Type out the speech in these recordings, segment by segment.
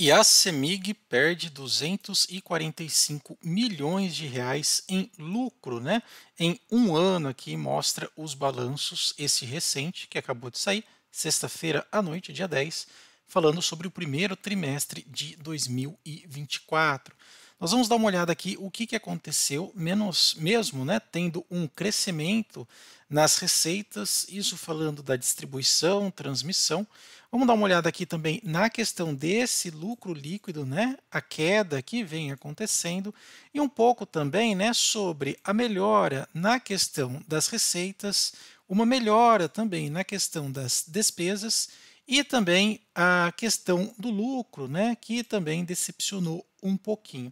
E a CEMIG perde 245 milhões de reais em lucro, né? Em um ano aqui mostra os balanços, esse recente que acabou de sair, sexta-feira à noite, dia 10, falando sobre o primeiro trimestre de 2024. Nós vamos dar uma olhada aqui o que, que aconteceu, menos mesmo né, tendo um crescimento nas receitas, isso falando da distribuição, transmissão. Vamos dar uma olhada aqui também na questão desse lucro líquido, né, a queda que vem acontecendo, e um pouco também né, sobre a melhora na questão das receitas, uma melhora também na questão das despesas e também a questão do lucro, né, que também decepcionou um pouquinho.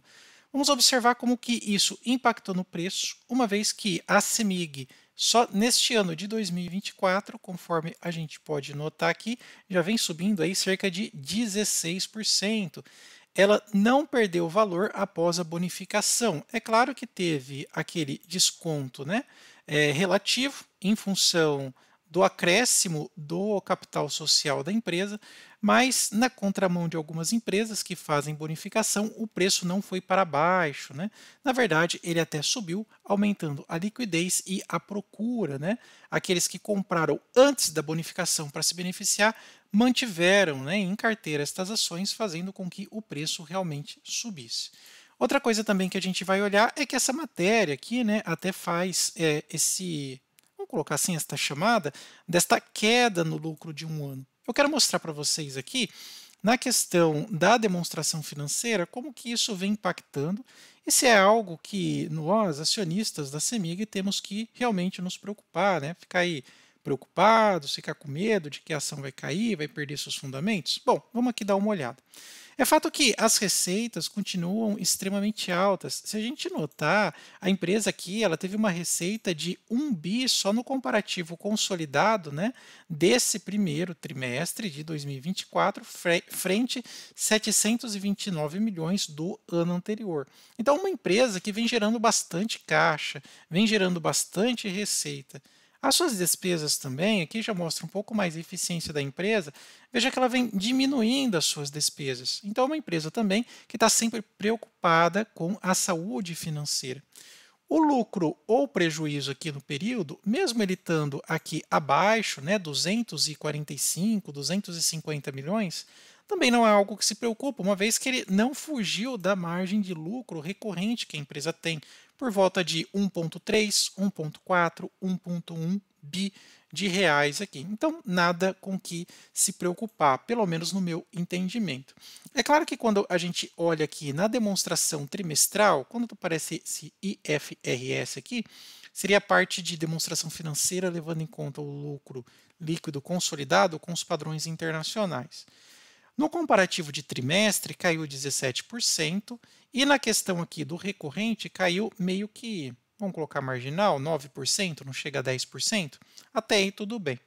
Vamos observar como que isso impactou no preço, uma vez que a CEMIG só neste ano de 2024, conforme a gente pode notar aqui, já vem subindo aí cerca de 16%. Ela não perdeu valor após a bonificação. É claro que teve aquele desconto né, é, relativo em função do acréscimo do capital social da empresa, mas na contramão de algumas empresas que fazem bonificação, o preço não foi para baixo. Né? Na verdade, ele até subiu, aumentando a liquidez e a procura. Né? Aqueles que compraram antes da bonificação para se beneficiar mantiveram né, em carteira estas ações, fazendo com que o preço realmente subisse. Outra coisa também que a gente vai olhar é que essa matéria aqui né, até faz é, esse vamos colocar assim esta chamada, desta queda no lucro de um ano. Eu quero mostrar para vocês aqui, na questão da demonstração financeira, como que isso vem impactando e se é algo que nós, acionistas da CEMIG, temos que realmente nos preocupar, né? ficar aí preocupados, ficar com medo de que a ação vai cair, vai perder seus fundamentos. Bom, vamos aqui dar uma olhada. É fato que as receitas continuam extremamente altas. Se a gente notar, a empresa aqui ela teve uma receita de 1 bi só no comparativo consolidado né, desse primeiro trimestre de 2024, frente 729 milhões do ano anterior. Então, uma empresa que vem gerando bastante caixa, vem gerando bastante receita. As suas despesas também, aqui já mostra um pouco mais a eficiência da empresa, veja que ela vem diminuindo as suas despesas. Então, é uma empresa também que está sempre preocupada com a saúde financeira. O lucro ou prejuízo aqui no período, mesmo ele estando aqui abaixo, né, 245, 250 milhões, também não é algo que se preocupa, uma vez que ele não fugiu da margem de lucro recorrente que a empresa tem, por volta de 1.3, 1.4, 1.1 bi de reais aqui. Então, nada com que se preocupar, pelo menos no meu entendimento. É claro que quando a gente olha aqui na demonstração trimestral, quando aparece esse IFRS aqui, seria a parte de demonstração financeira levando em conta o lucro líquido consolidado com os padrões internacionais. No comparativo de trimestre, caiu 17%, e na questão aqui do recorrente, caiu meio que, vamos colocar marginal, 9%, não chega a 10%. Até aí tudo bem.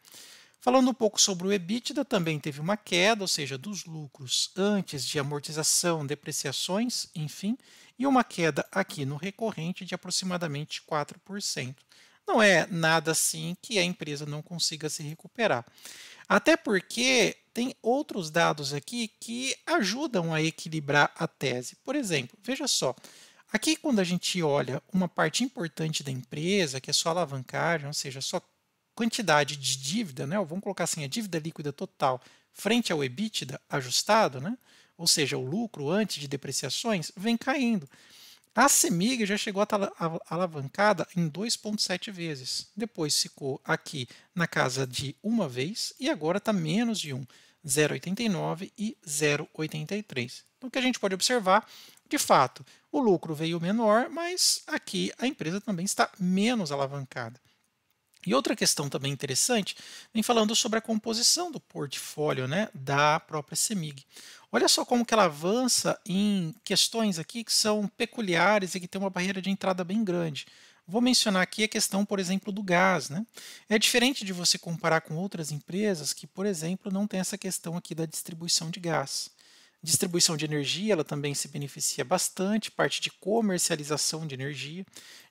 Falando um pouco sobre o EBITDA, também teve uma queda, ou seja, dos lucros antes de amortização, depreciações, enfim, e uma queda aqui no recorrente de aproximadamente 4%. Não é nada assim que a empresa não consiga se recuperar. Até porque tem outros dados aqui que ajudam a equilibrar a tese. Por exemplo, veja só, aqui quando a gente olha uma parte importante da empresa, que é sua alavancagem, ou seja, sua quantidade de dívida, né, vamos colocar assim, a dívida líquida total frente ao EBITDA ajustado, né, ou seja, o lucro antes de depreciações, vem caindo. A CEMIG já chegou a estar alavancada em 2,7 vezes. Depois ficou aqui na casa de uma vez e agora está menos de 1, 0,89 e 0,83. Então, o que a gente pode observar, de fato, o lucro veio menor, mas aqui a empresa também está menos alavancada. E outra questão também interessante, vem falando sobre a composição do portfólio né, da própria CEMIG. Olha só como que ela avança em questões aqui que são peculiares e que tem uma barreira de entrada bem grande. Vou mencionar aqui a questão, por exemplo, do gás. Né? É diferente de você comparar com outras empresas que, por exemplo, não tem essa questão aqui da distribuição de gás. Distribuição de energia, ela também se beneficia bastante, parte de comercialização de energia.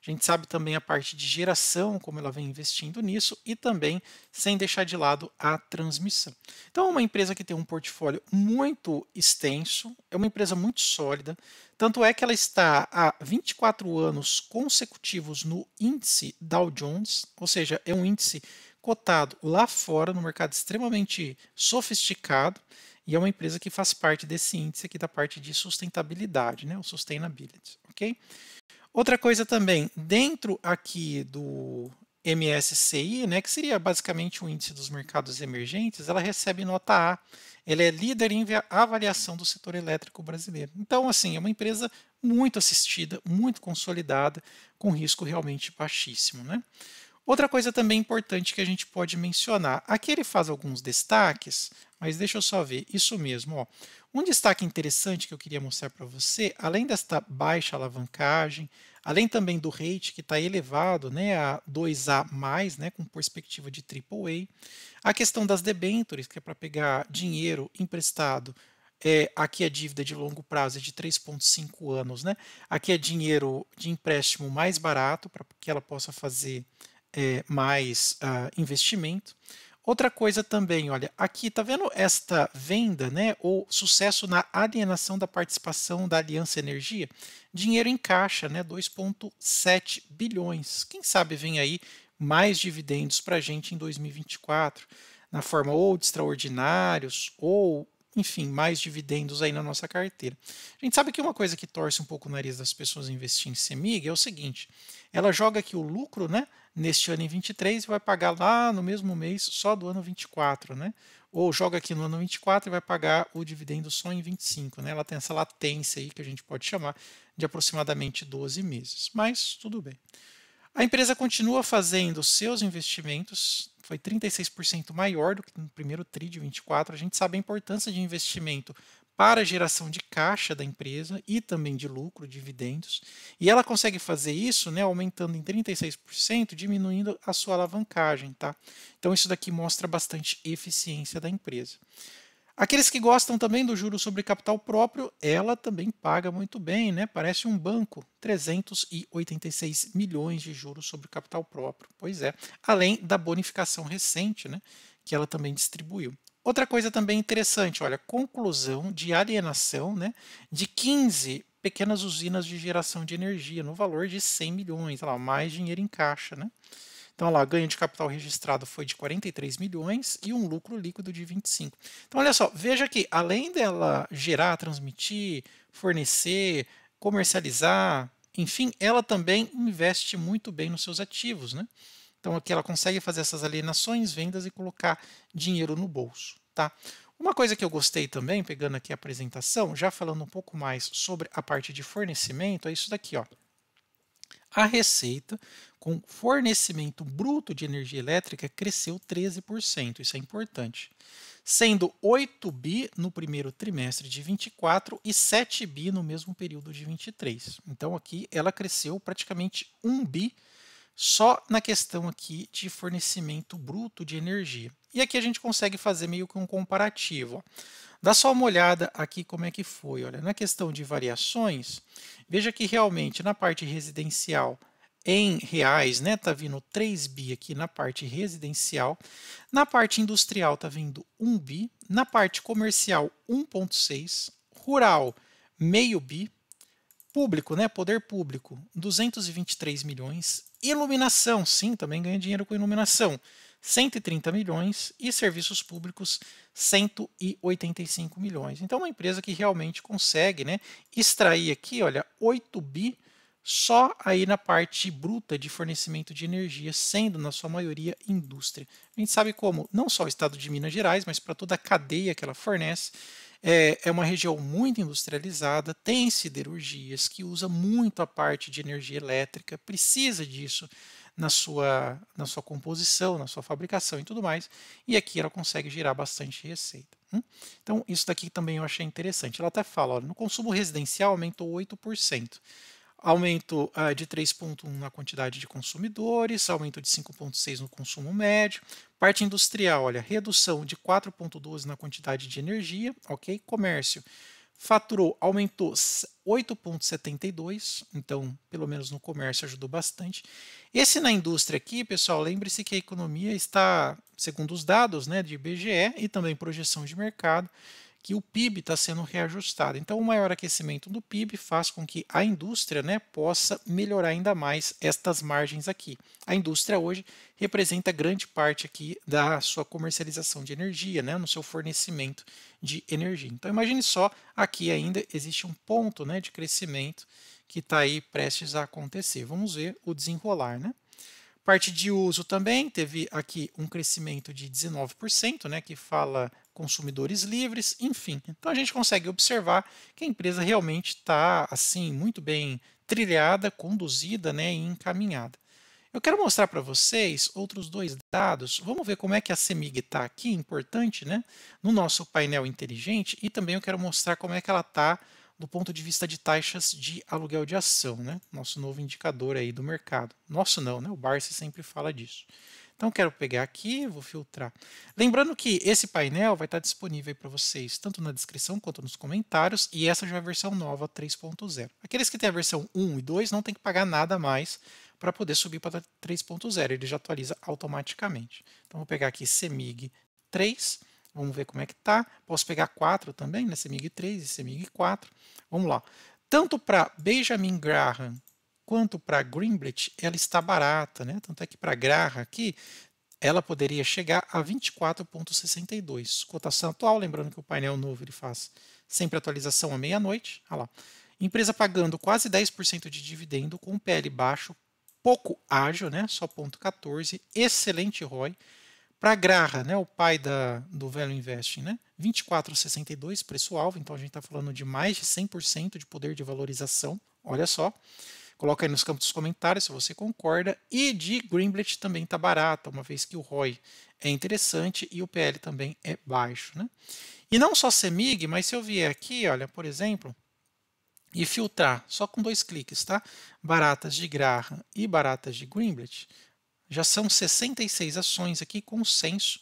A gente sabe também a parte de geração, como ela vem investindo nisso, e também sem deixar de lado a transmissão. Então, é uma empresa que tem um portfólio muito extenso, é uma empresa muito sólida, tanto é que ela está há 24 anos consecutivos no índice Dow Jones, ou seja, é um índice cotado lá fora, no mercado extremamente sofisticado, e é uma empresa que faz parte desse índice aqui da parte de sustentabilidade, né? o Sustainability. ok? Outra coisa também, dentro aqui do MSCI, né, que seria basicamente o índice dos mercados emergentes, ela recebe nota A. Ela é líder em avaliação do setor elétrico brasileiro. Então, assim, é uma empresa muito assistida, muito consolidada, com risco realmente baixíssimo. Né? Outra coisa também importante que a gente pode mencionar, aqui ele faz alguns destaques, mas deixa eu só ver, isso mesmo. Ó. Um destaque interessante que eu queria mostrar para você, além desta baixa alavancagem, além também do rate que está elevado né, a 2A+, né, com perspectiva de AAA, a questão das debêntures, que é para pegar dinheiro emprestado é, aqui a é dívida de longo prazo é de 3,5 anos, né? Aqui é dinheiro de empréstimo mais barato para que ela possa fazer é, mais uh, investimento. Outra coisa também, olha, aqui está vendo esta venda, né? Ou sucesso na alienação da participação da Aliança Energia? Dinheiro em caixa, né? 2,7 bilhões. Quem sabe vem aí mais dividendos para a gente em 2024, na forma ou de extraordinários ou enfim, mais dividendos aí na nossa carteira. A gente sabe que uma coisa que torce um pouco o nariz das pessoas investir em CEMIG é o seguinte: ela joga aqui o lucro, né, neste ano em 23 e vai pagar lá no mesmo mês só do ano 24, né? Ou joga aqui no ano 24 e vai pagar o dividendo só em 25, né? Ela tem essa latência aí que a gente pode chamar de aproximadamente 12 meses, mas tudo bem. A empresa continua fazendo seus investimentos foi 36% maior do que no primeiro TRI de 24. A gente sabe a importância de investimento para a geração de caixa da empresa e também de lucro, dividendos. E ela consegue fazer isso né, aumentando em 36%, diminuindo a sua alavancagem. Tá? Então, isso daqui mostra bastante eficiência da empresa. Aqueles que gostam também do juro sobre capital próprio, ela também paga muito bem, né? Parece um banco, 386 milhões de juros sobre capital próprio. Pois é, além da bonificação recente, né, que ela também distribuiu. Outra coisa também interessante, olha, conclusão de alienação, né, de 15 pequenas usinas de geração de energia no valor de 100 milhões, lá, mais dinheiro em caixa, né? Então, olha lá, ganho de capital registrado foi de 43 milhões e um lucro líquido de 25. Então, olha só, veja que além dela gerar, transmitir, fornecer, comercializar, enfim, ela também investe muito bem nos seus ativos, né? Então, aqui ela consegue fazer essas alienações, vendas e colocar dinheiro no bolso, tá? Uma coisa que eu gostei também, pegando aqui a apresentação, já falando um pouco mais sobre a parte de fornecimento, é isso daqui, ó. A receita com fornecimento bruto de energia elétrica cresceu 13%, isso é importante, sendo 8 bi no primeiro trimestre de 24 e 7 bi no mesmo período de 23. Então aqui ela cresceu praticamente 1 bi só na questão aqui de fornecimento bruto de energia. E aqui a gente consegue fazer meio que um comparativo. Ó. Dá só uma olhada aqui como é que foi. Olha, na questão de variações, veja que realmente na parte residencial em reais, né? Tá vindo 3 bi aqui na parte residencial, na parte industrial tá vindo 1 bi, na parte comercial 1.6, rural meio bi, público, né? Poder público 223 milhões, iluminação, sim, também ganha dinheiro com iluminação 130 milhões e serviços públicos 185 milhões. Então, uma empresa que realmente consegue né, extrair aqui, olha, 8 bi só aí na parte bruta de fornecimento de energia, sendo na sua maioria indústria. A gente sabe como, não só o estado de Minas Gerais, mas para toda a cadeia que ela fornece, é, é uma região muito industrializada, tem siderurgias que usa muito a parte de energia elétrica, precisa disso na sua, na sua composição, na sua fabricação e tudo mais. E aqui ela consegue gerar bastante receita. Hum? Então, isso daqui também eu achei interessante. Ela até fala: olha, no consumo residencial aumentou 8%. Aumento ah, de 3,1 na quantidade de consumidores, aumento de 5,6 no consumo médio. Parte industrial, olha, redução de 4,12% na quantidade de energia, ok? Comércio, Faturou aumentou 8,72, então, pelo menos no comércio, ajudou bastante. Esse na indústria aqui, pessoal, lembre-se que a economia está, segundo os dados né, de IBGE e também projeção de mercado, que o PIB está sendo reajustado. Então, o maior aquecimento do PIB faz com que a indústria né, possa melhorar ainda mais estas margens aqui. A indústria hoje representa grande parte aqui da sua comercialização de energia, né, no seu fornecimento de energia. Então, imagine só, aqui ainda existe um ponto né, de crescimento que está aí prestes a acontecer. Vamos ver o desenrolar. Né? Parte de uso também teve aqui um crescimento de 19%, né, que fala consumidores livres, enfim. Então a gente consegue observar que a empresa realmente está assim muito bem trilhada, conduzida, né, e encaminhada. Eu quero mostrar para vocês outros dois dados. Vamos ver como é que a Semig está aqui, importante, né? No nosso painel inteligente. E também eu quero mostrar como é que ela está do ponto de vista de taxas de aluguel de ação, né? Nosso novo indicador aí do mercado. Nosso não, né? O Barsi sempre fala disso. Então, quero pegar aqui, vou filtrar. Lembrando que esse painel vai estar disponível para vocês tanto na descrição quanto nos comentários, e essa já é a versão nova 3.0. Aqueles que têm a versão 1 e 2 não tem que pagar nada mais para poder subir para 3.0, ele já atualiza automaticamente. Então, vou pegar aqui CEMIG 3, vamos ver como é que está. Posso pegar 4 também, né? CEMIG 3 e CEMIG 4. Vamos lá. Tanto para Benjamin Graham Enquanto para Greenbridge ela está barata, né? tanto é que para Grarra aqui ela poderia chegar a 24,62. Cotação atual, lembrando que o painel novo ele faz sempre atualização à meia-noite. Ah lá. Empresa pagando quase 10% de dividendo, com PL baixo, pouco ágil, né? só 0,14, excelente ROI. Para Grarra, né? o pai da, do Velho Investing, né? 24,62 preço-alvo, então a gente está falando de mais de 100% de poder de valorização, olha só. Coloca aí nos campos dos comentários se você concorda. E de Greenblatt também está barata, uma vez que o ROI é interessante e o PL também é baixo. Né? E não só CEMIG, mas se eu vier aqui, olha, por exemplo, e filtrar só com dois cliques, tá? Baratas de Graham e baratas de Greenblatt, já são 66 ações aqui consenso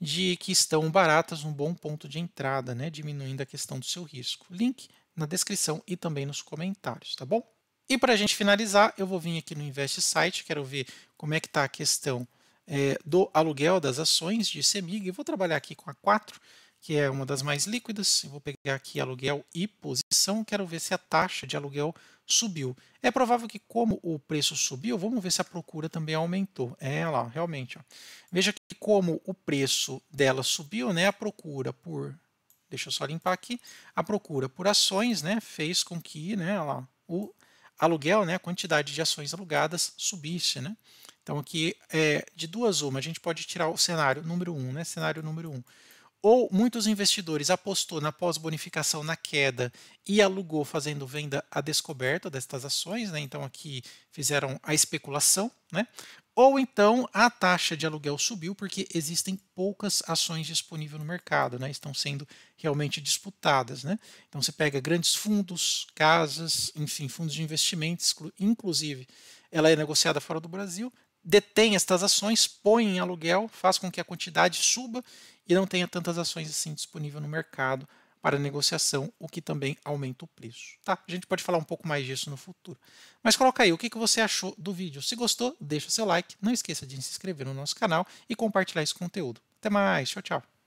de que estão baratas, um bom ponto de entrada, né? Diminuindo a questão do seu risco. Link na descrição e também nos comentários, tá bom? E para a gente finalizar, eu vou vir aqui no Invest Site, quero ver como é que está a questão é, do aluguel das ações de CEMIG. Eu vou trabalhar aqui com a 4, que é uma das mais líquidas. Eu vou pegar aqui aluguel e posição, quero ver se a taxa de aluguel subiu. É provável que como o preço subiu, vamos ver se a procura também aumentou. É lá, realmente. Ó. Veja que como o preço dela subiu, né, a procura por... Deixa eu só limpar aqui. A procura por ações né, fez com que né, lá, o aluguel, né, a quantidade de ações alugadas subisse. Né? Então, aqui, é, de duas uma, a gente pode tirar o cenário número um, né, cenário número um. Ou muitos investidores apostou na pós-bonificação na queda e alugou fazendo venda à descoberta destas ações, né? então aqui fizeram a especulação, né? Ou então a taxa de aluguel subiu porque existem poucas ações disponíveis no mercado, né? estão sendo realmente disputadas. Né? Então você pega grandes fundos, casas, enfim, fundos de investimentos, inclusive ela é negociada fora do Brasil, detém estas ações, põe em aluguel, faz com que a quantidade suba e não tenha tantas ações assim disponíveis no mercado para negociação, o que também aumenta o preço. Tá? A gente pode falar um pouco mais disso no futuro. Mas coloca aí o que você achou do vídeo. Se gostou, deixa seu like, não esqueça de se inscrever no nosso canal e compartilhar esse conteúdo. Até mais, tchau, tchau.